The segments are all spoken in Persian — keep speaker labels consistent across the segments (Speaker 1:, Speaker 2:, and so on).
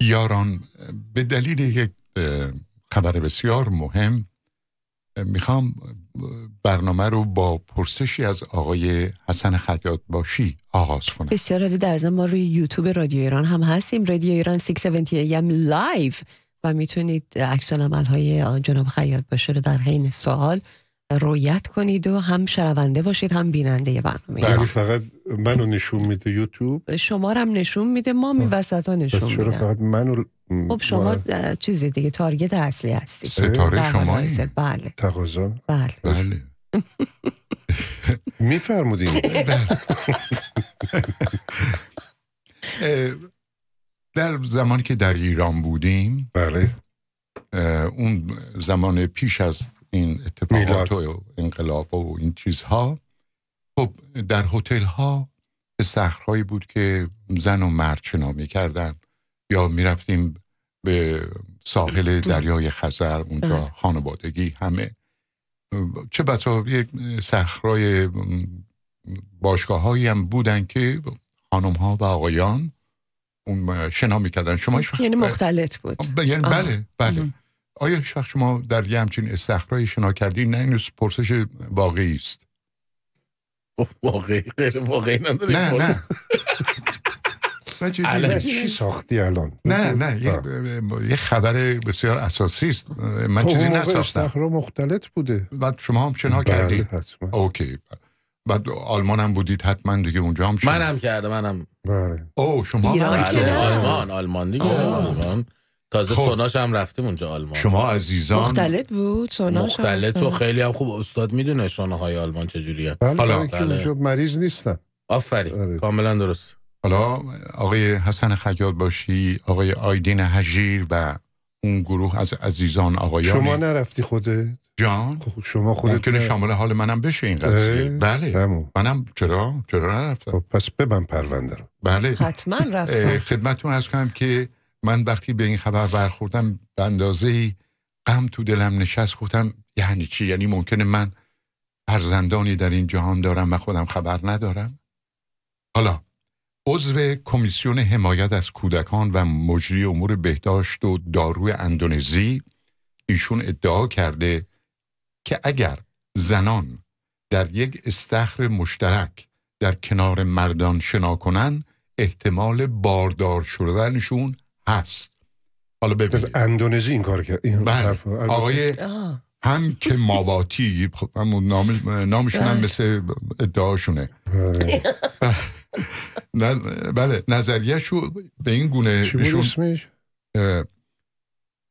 Speaker 1: یاران به دلیل یک خبر بسیار مهم میخوام برنامه رو با پرسشی از آقای حسن خیاط باشی آغاز کنم
Speaker 2: بسیار عالی در ما روی یوتیوب رادیو ایران هم هستیم رادیو ایران 670 ایم لایو و میتونید عکس های جناب خیاط باشه رو در حین سوال رویت کنید و هم شنونده باشید هم بیننده برنامه
Speaker 3: بله فقط منو نشون میده یوتیوب
Speaker 2: شما هم نشون میده ما می نشون میده فقط منو خب شما چیزی دیگه تارگت اصلی هستید ستاره بله، شما بله،, بله تقاضا بله
Speaker 3: بله, بله. میفرمودین
Speaker 1: در زمانی که در ایران بودیم بله اون زمان پیش از این اتفاقات و انقلاب و این چیزها خب در هتل ها سخرهایی بود که زن و مرد شنا میکردن یا میرفتیم به ساحل دریای خزر اونجا بله. خانوادگی همه چه بسا یک سخرای باشگاه هایی هم بودن که خانم ها و آقایان شنا میکردن
Speaker 2: شما یعنی مختلط بود
Speaker 1: یعنی بله بله آیا هیچ وقت شما در یه همچین استخرایی شنا کردی نه این پرسش واقعی است خب، واقعی غیر واقعی نداره نه نه چی ساختی الان نه نه یه خبر بسیار اساسی است من خب، چیزی نساختم رو مختلط بوده بعد شما هم شنا بله، کردی؟ اوکی بعد آلمان هم بودید حتما دیگه اونجا هم شنا. من هم کرده منم بله او شما هم بله، آلمان آلمان دیگه آلمان تازه خب. سوناش هم رفتیم اونجا آلمان شما عزیزان مختلط
Speaker 2: بود سوناش مختلط و
Speaker 1: خیلی هم خوب استاد میدونه شانه های آلمان چجوریه بله، حالا بله. اونجا مریض نیستن آفرین بله. کاملا درست حالا آقای حسن خیاط باشی آقای آیدین حجیر و اون گروه از عزیزان آقایان شما
Speaker 3: نرفتی خوده
Speaker 1: جان خب، شما خودت ممکنه نه... شامل حال منم بشه این قضیه بله منم چرا چرا نرفتم خب، پس ببن پرونده رو بله حتما رفتم خدمتتون عرض کنم که من وقتی به این خبر برخوردم به اندازه غم تو دلم نشست گفتم یعنی چی یعنی ممکنه من فرزندانی در این جهان دارم و خودم خبر ندارم حالا عضو کمیسیون حمایت از کودکان و مجری امور بهداشت و داروی اندونزی ایشون ادعا کرده که اگر زنان در یک استخر مشترک در کنار مردان شنا کنند احتمال باردار شدنشون هست حالا ببینید از اندونزی این کار کرد این بله. آقای هم که ماواتی خب همون نام نامشون هم بله. مثل ادعاشونه بله شو به این گونه چی بود اسمش؟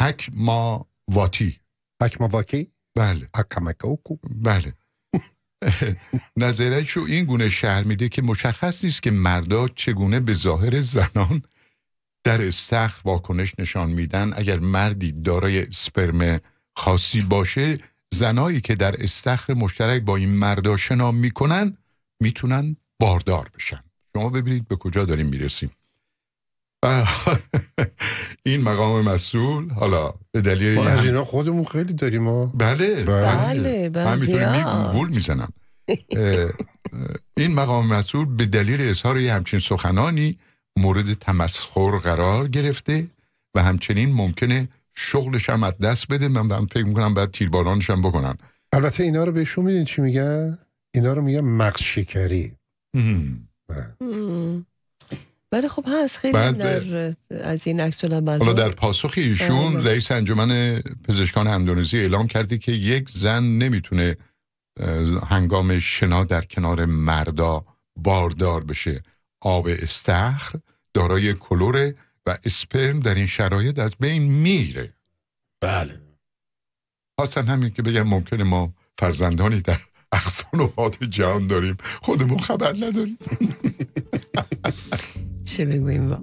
Speaker 1: هک ما واتی هک ما بله هک بله نظرش رو این گونه شهر میده که مشخص نیست که مردا چگونه به ظاهر زنان در استخر واکنش نشان میدن اگر مردی دارای اسپرم خاصی باشه زنایی که در استخر مشترک با این مردا شنا میکنن میتونن باردار بشن شما ببینید به کجا داریم میرسیم این مقام مسئول حالا به دلیل ما از اینا
Speaker 3: خودمون خیلی داریم ها
Speaker 1: بله،, بله بله, بله. من میزنم این مقام مسئول به دلیل اظهار یه همچین سخنانی مورد تمسخر قرار گرفته و همچنین ممکنه شغلش هم از دست بده من هم فکر میکنم بعد تیربارانش هم بکنم
Speaker 3: البته اینا رو بهشون میدین چی میگن اینا رو میگن مغز شکری
Speaker 2: بله خب هست خیلی در از این عکس حالا در
Speaker 1: پاسخ ایشون آره. رئیس انجمن پزشکان اندونزی اعلام کردی که یک زن نمیتونه هنگام شنا در کنار مردا باردار بشه آب استخر دارای کلور و اسپرم در این شرایط از بین میره بله خواستم همین که بگم ممکن ما فرزندانی در اقصان و حاد جهان داریم خودمون خبر
Speaker 2: نداریم چه بگویم با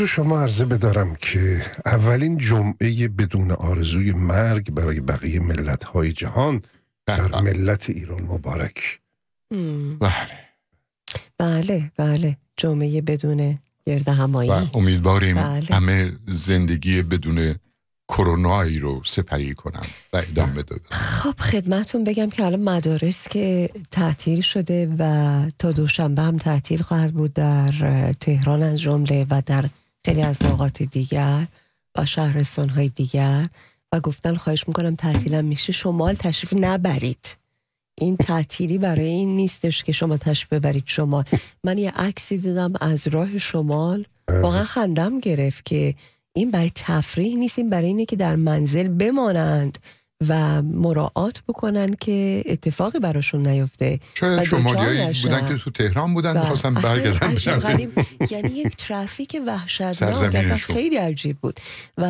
Speaker 3: حضور شما عرضه بدارم که اولین جمعه بدون آرزوی مرگ برای بقیه ملت های جهان در بله. ملت ایران
Speaker 1: مبارک
Speaker 2: بله بله بله جمعه بدون گرد همایی
Speaker 1: و امیدواریم بله. همه زندگی بدون کرونایی رو سپری کنم و ادامه دادم
Speaker 2: خب, خب، خدمتون بگم که الان مدارس که تعطیل شده و تا دوشنبه هم تعطیل خواهد بود در تهران از جمله و در خیلی از نقاط دیگر با شهرستان های دیگر و گفتن خواهش میکنم تعطیلم میشه شمال تشریف نبرید این تعطیلی برای این نیستش که شما تشریف ببرید شمال من یه عکسی دیدم از راه شمال بله. واقعا خندم گرفت که این برای تفریح نیست این برای اینه که در منزل بمانند و مراعات بکنن که اتفاقی براشون نیفته شاید بودن که تو
Speaker 1: تهران بودن بله. میخواستن برگردن
Speaker 2: یعنی یک ترافیک وحشتناک اصلا خیلی عجیب بود و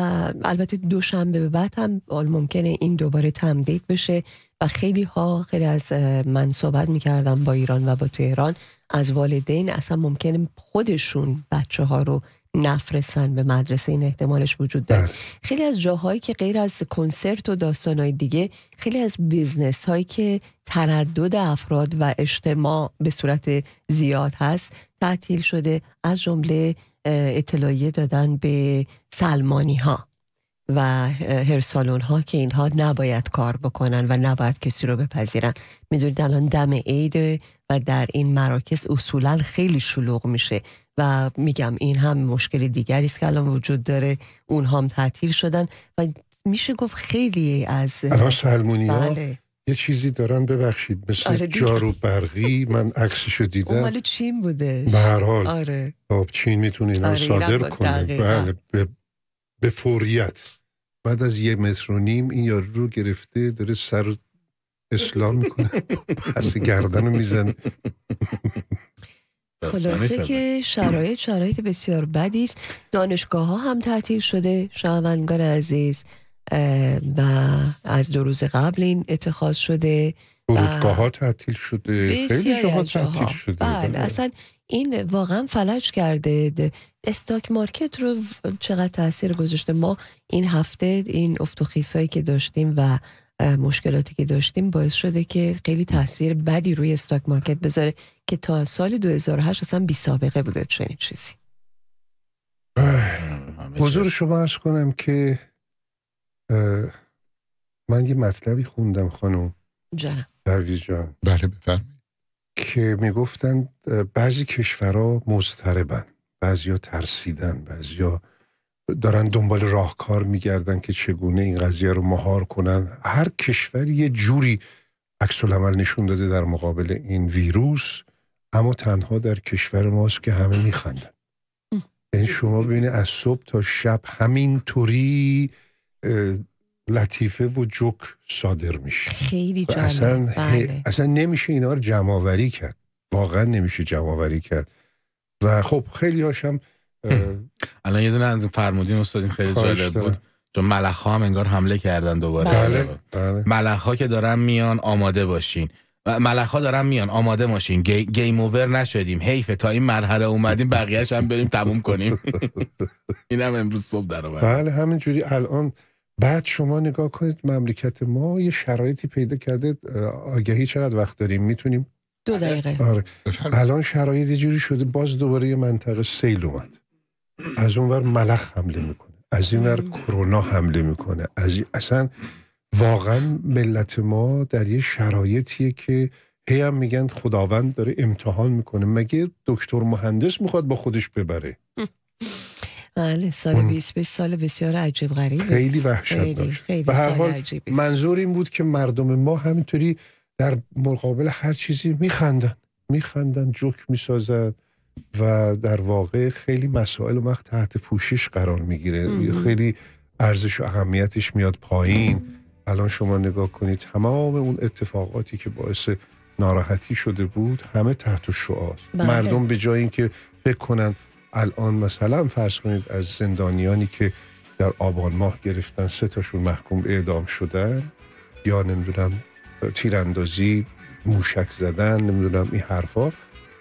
Speaker 2: البته دوشنبه به بعد هم ممکنه این دوباره تمدید بشه و خیلی ها خیلی از من صحبت میکردم با ایران و با تهران از والدین اصلا ممکنه خودشون بچه ها رو نفرستن به مدرسه این احتمالش وجود داره بله. خیلی از جاهایی که غیر از کنسرت و داستانهای دیگه خیلی از بیزنس هایی که تردد افراد و اجتماع به صورت زیاد هست تعطیل شده از جمله اطلاعیه دادن به سلمانی ها و سالون ها که اینها نباید کار بکنن و نباید کسی رو بپذیرن میدونید الان دم عید و در این مراکز اصولا خیلی شلوغ میشه و میگم این هم مشکل دیگری است که الان وجود داره اونها هم تعطیل شدن و میشه گفت خیلی از الان ها بله.
Speaker 3: یه چیزی دارن ببخشید مثل آره جارو برقی من رو دیدم اون مال
Speaker 2: چین بوده به هر حال آره.
Speaker 3: خب، چین میتونه اینو آره کنه بله به فوریت بعد از یه متر و نیم این یارو رو گرفته داره سر اسلام میکنه پس گردن رو میزنه خلاصه
Speaker 2: که شرایط شرایط بسیار بدی است دانشگاه ها هم تعطیل شده شنوندگان عزیز و از دو روز قبل این اتخاذ شده فرودگاه
Speaker 3: ها تعطیل شده خیلی جاها تعطیل شده
Speaker 2: بله،, بله. اصلا این واقعا فلج کرده استاک مارکت رو چقدر تاثیر گذاشته ما این هفته این افت هایی که داشتیم و مشکلاتی که داشتیم باعث شده که خیلی تاثیر بدی روی استاک مارکت بذاره که تا سال 2008 اصلا بی سابقه بوده چنین چیزی
Speaker 3: حضور شما ارز کنم که من یه مطلبی خوندم خانم جانم پرویز جان بله بفرمایید که میگفتن بعضی کشورها مضطربن بعضیا ترسیدن بعضیا دارن دنبال راهکار میگردن که چگونه این قضیه رو مهار کنن هر کشوری یه جوری عکس عمل نشون داده در مقابل این ویروس اما تنها در کشور ماست که همه میخندن این یعنی شما ببینید از صبح تا شب همینطوری لطیفه و جک صادر میشه
Speaker 2: خیلی جالب اصلا, بله.
Speaker 3: اصلا نمیشه اینا رو جمعآوری کرد واقعا نمیشه جمعوری کرد و خب خیلی هاشم
Speaker 1: الان یه دونه از فرمودین استاد خیلی جالب بود چون ملخ هم انگار حمله کردن دوباره بله. یعنی بله. ملخ ها که دارن میان آماده باشین ملخ ها دارن میان آماده ماشین گیم اوور نشدیم حیفه تا این مرحله اومدیم بقیهش هم بریم تموم کنیم اینم امروز صبح در بله
Speaker 3: همینجوری الان بعد شما نگاه کنید مملکت ما یه شرایطی پیدا کرده آگهی چقدر وقت داریم میتونیم
Speaker 2: دو دقیقه آره. الان
Speaker 3: شرایط یه جوری شده باز دوباره یه منطقه سیل اومد از اونور ملخ حمله میکنه از اینور کرونا حمله میکنه از اصلا واقعا ملت ما در یه شرایطیه که هی هم میگن خداوند داره امتحان میکنه مگه دکتر مهندس میخواد با خودش ببره
Speaker 2: بله سال 20 سال بسیار عجیب غریب خیلی وحشتناک به هر حال
Speaker 3: منظور این بود که مردم ما همینطوری در مقابل هر چیزی میخندن میخندن جوک میسازن و در واقع خیلی مسائل و وقت تحت پوشش قرار میگیره خیلی ارزش و اهمیتش میاد پایین الان شما نگاه کنید تمام اون اتفاقاتی که باعث ناراحتی شده بود همه تحت شعاست بله. مردم به جای اینکه فکر کنن الان مثلا فرض کنید از زندانیانی که در آبان ماه گرفتن سه تاشون محکوم اعدام شدن یا نمیدونم تیراندازی موشک زدن نمیدونم این حرفا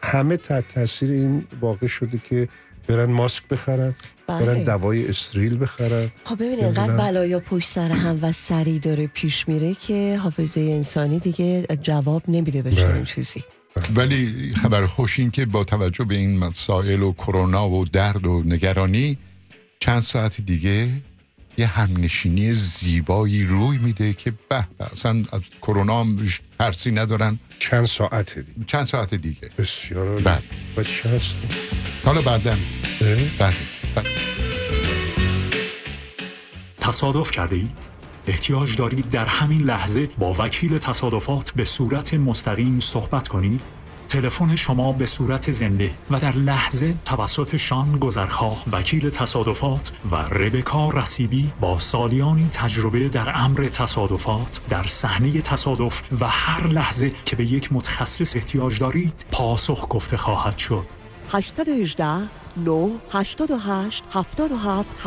Speaker 3: همه تحت تاثیر این واقع شده که برن ماسک بخرن بله. برن دوای استریل بخرن
Speaker 2: خب ببینید اینقدر بلایا پشت سر هم و سری داره پیش میره که حافظه انسانی دیگه جواب نمیده به چنین بله. چیزی
Speaker 1: ولی خبر خوش این که با توجه به این مسائل و کرونا و درد و نگرانی چند ساعت دیگه یه همنشینی زیبایی روی میده که به اصلا از کرونا هم ترسی ندارن چند ساعت دیگه چند ساعت دیگه بسیار بله و چه حالا بعدن بله،, بله تصادف کرده اید احتیاج دارید در همین لحظه با وکیل تصادفات به صورت مستقیم صحبت کنید تلفن شما به صورت زنده و در لحظه توسط شان گذرخواه وکیل تصادفات و ربکا رسیبی با سالیانی تجربه در امر تصادفات در صحنه تصادف و هر لحظه که به یک متخصص احتیاج دارید پاسخ گفته خواهد شد
Speaker 2: 818 9 88 77